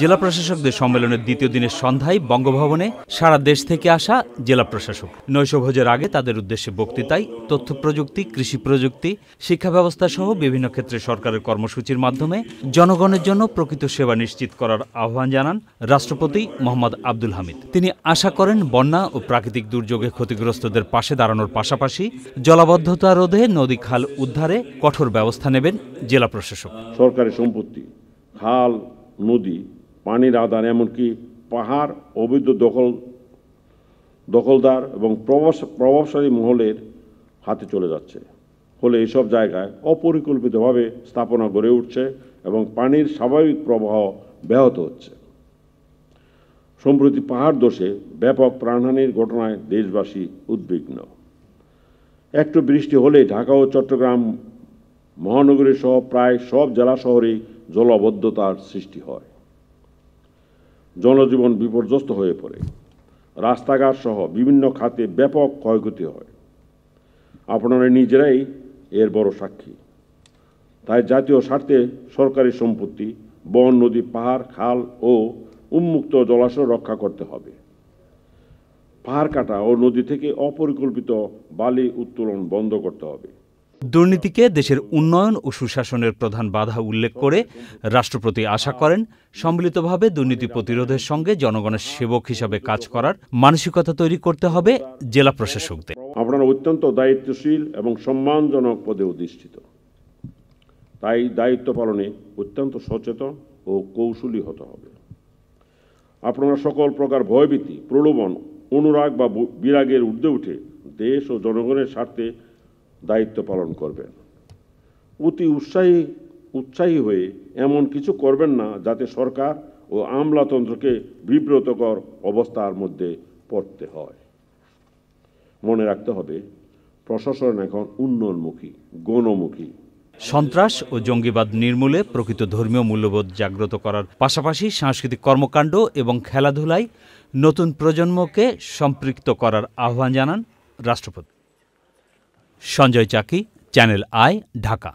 জেলা প্রশাসকদের সম্মেলনের দ্বিতীয় দিনের সন্ধ্যায় বঙ্গভবনে সারা দেশ থেকে আসা জেলা প্রশাসক নৈশভোজের আগে তাদের উদ্দেশ্যে বক্তৃতায় তথ্য প্রযুক্তি কৃষি প্রযুক্তি শিক্ষা ব্যবস্থা সহ বিভিন্ন ক্ষেত্রে সরকারের কর্মসূচির মাধ্যমে জনগণের জন্য প্রকৃত সেবা নিশ্চিত করার আহ্বান জানান রাষ্ট্রপতি মোহাম্মদ আব্দুল হামিদ তিনি আশা করেন বন্যা ও প্রাকৃতিক দুর্যোগে ক্ষতিগ্রস্তদের পাশে দাঁড়ানোর পাশাপাশি জলাবদ্ধতা রোধে নদী খাল উদ্ধারে কঠোর ব্যবস্থা নেবেন জেলা প্রশাসক সরকারি সম্পত্তি খাল নদী পানির আধার এমনকি পাহাড় অবৈধ দখল দখলদার এবং প্রভাবশালী মহলের হাতে চলে যাচ্ছে ফলে এসব জায়গায় অপরিকল্পিতভাবে স্থাপনা গড়ে উঠছে এবং পানির স্বাভাবিক প্রবাহ ব্যাহত হচ্ছে সম্প্রতি পাহাড় দোষে ব্যাপক প্রাণহানির ঘটনায় দেশবাসী উদ্বিগ্ন একটু বৃষ্টি হলে ঢাকা ও চট্টগ্রাম মহানগরী সহ প্রায় সব জেলা শহরেই জলাবদ্ধতার সৃষ্টি হয় জনজীবন বিপর্যস্ত হয়ে পড়ে রাস্তাঘাট সহ বিভিন্ন খাতে ব্যাপক ক্ষয়ক্ষতি হয় আপনারা নিজেরাই এর বড় সাক্ষী তাই জাতীয় স্বার্থে সরকারি সম্পত্তি বন নদী পাহাড় খাল ও উন্মুক্ত জলাশয় রক্ষা করতে হবে পাহাড় কাটা ও নদী থেকে অপরিকল্পিত বালি উত্তোলন বন্ধ করতে হবে দুর্নীতিকে দেশের উন্নয়ন ও সুশাসনের প্রধান বাধা উল্লেখ করে রাষ্ট্রপতি আশা করেন সম্মিলিতভাবে দুর্নীতি প্রতিরোধের সঙ্গে জনগণের সেবক হিসাবে কাজ করার মানসিকতা তৈরি করতে হবে জেলা প্রশাসকদের আপনারা অত্যন্ত দায়িত্বশীল এবং সম্মানজনক পদে অধিষ্ঠিত তাই দায়িত্ব পালনে অত্যন্ত সচেতন ও কৌশলী হতে হবে আপনারা সকল প্রকার ভয়ভীতি প্রলোভন অনুরাগ বা বিরাগের ঊর্ধ্বে উঠে দেশ ও জনগণের স্বার্থে দায়িত্ব পালন করবেন অতি উৎসাহী উৎসাহী হয়ে এমন কিছু করবেন না যাতে সরকার ও আমলাতন্ত্রকে বিব্রতকর অবস্থার মধ্যে পড়তে হয় মনে রাখতে হবে প্রশাসন এখন উন্নয়নমুখী গণমুখী সন্ত্রাস ও জঙ্গিবাদ নির্মূলে প্রকৃত ধর্মীয় মূল্যবোধ জাগ্রত করার পাশাপাশি সাংস্কৃতিক কর্মকাণ্ড এবং খেলাধুলায় নতুন প্রজন্মকে সম্পৃক্ত করার আহ্বান জানান রাষ্ট্রপতি সঞ্জয় চাকি চ্যানেল আই ঢাকা